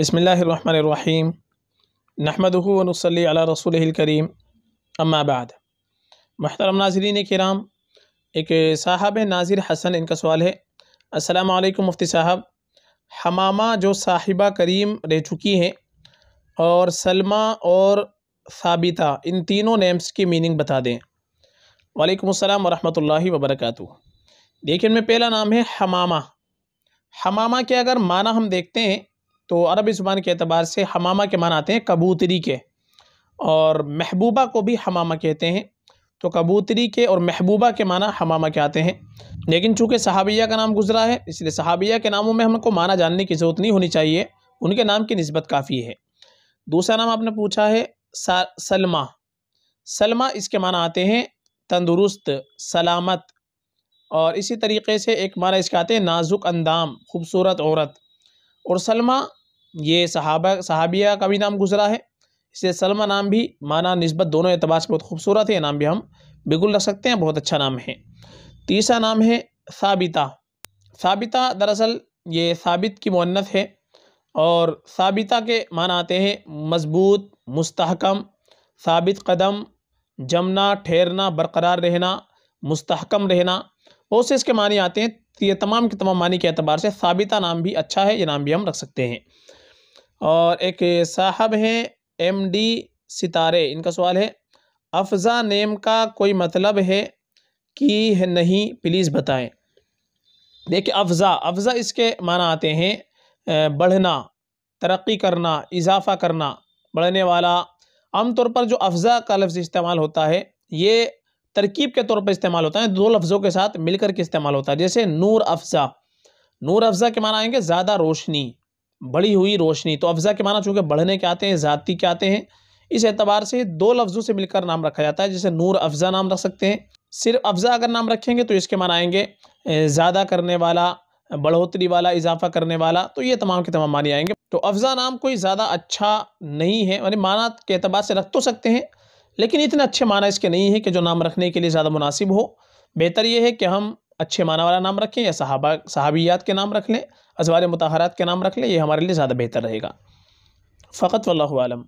बसमीम नहमदनसली रसूल करीम अम्माबाद महतरम नाजरीन कराम एक साहब नाजिर हसन इनका सवाल है असलकम मुफ्ती साहब हमामा जो साहिबा करीम रह चुकी हैं और सलमा और साबिता इन तीनों नेम्स की मीनिंग बता दें वालेकुम अस्सलाम वरहमतुल्लाहि वबरकatuh देखिए इनमें पहला नाम है हमामा हमामा के अगर माना हम देखते हैं तो अरबी ज़ुबान के अतबार से हमामा के माना आते हैं कबूतरी के और महबूबा को भी हमामा कहते हैं तो कबूतरी के और महबूबा के माना हमामा के आते हैं लेकिन चूँकि सहाबिया का नाम गुजरा है इसलिए सहाबिया के नामों में हमको माना जानने की ज़रूरत नहीं होनी चाहिए उनके नाम की नस्बत काफ़ी है दूसरा नाम आपने पूछा है सलमा सलमा इसके माना आते हैं तंदुरुस्त सलामत और इसी तरीके से एक माना इसके आते हैं नाजुक अंदाम खूबसूरत औरत और सलमा ये सहाबा सहाबिया का भी नाम गुजरा है इसे सलमा नाम भी माना नस्बत दोनों एतबार से बहुत खूबसूरत है नाम भी हम बिल्कुल रख सकते हैं बहुत अच्छा नाम है तीसरा नाम है साबिता साबिता दरअसल ये साबित की मुन्नत है और साबिता के मान आते हैं मजबूत मुस्तहकम साबित कदम जमना ठहरना बरकरार रहना मुस्तहकम रहना बहुत से इसके मानी आते हैं ये तमाम के तमाम मानी के अतबार से साबिता नाम भी अच्छा है ये नाम भी हम रख सकते हैं और एक साहब हैं एम डी सितारे इनका सवाल है अफज़ा नेम का कोई मतलब है कि है नहीं प्लीज़ बताएं देखिए अफज़ा अफज़ा इसके माना आते हैं बढ़ना तरक्की करना इजाफा करना बढ़ने वाला आमतौर पर जो अफज़ा का लफ्ज़ इस्तेमाल होता है ये तरकीब के तौर पर इस्तेमाल होता है दो लफ्ज़ों के साथ मिलकर के इस्तेमाल होता है जैसे नूर अफज़ा नूर अफज़ा के माना आएंगे ज़्यादा रोशनी बढ़ी हुई रोशनी तो अफज़ा के माना चूँकि बढ़ने के आते हैं ज़्यादती के आते हैं इस एतबार से दो लफ्ज़ों से मिलकर नाम रखा जाता है जैसे नूर अफज़ा नाम रख सकते हैं सिर्फ अफज़ा अगर नाम रखेंगे तो इसके माना आएंगे ज़्यादा करने वाला बढ़ोतरी वाला इजाफा करने वाला तो ये तमाम के तमाम माने आएंगे तो अफज़ा नाम कोई ज़्यादा अच्छा नहीं है मानी माना के अतबार से रख तो सकते हैं लेकिन इतने अच्छे माना इसके नहीं है कि जो नाम रखने के लिए ज़्यादा मुनासिब हो बेहतर ये है कि हम अच्छे माना वाला नाम रखें या सहाबा सहाबियात के नाम रख लें अजवार मतहरात के नाम रख लें ये हमारे लिए ज़्यादा बेहतर रहेगा फ़कत वल्लम